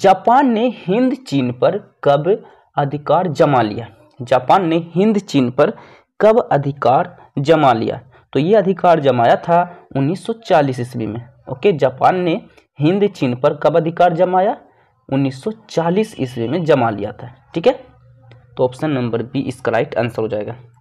Japan ने हिंद चीन पर कब अधिकार जमा लिया जापान ने हिंद चीन पर कब अधिकार जमा लिया तो ये अधिकार जमाया था 1940 ईस्वी में ओके जापान ने हिंद चीन पर कब अधिकार जमाया 1940 ईस्वी में जमा लिया था ठीक है तो ऑप्शन नंबर बी इसका राइट आंसर हो जाएगा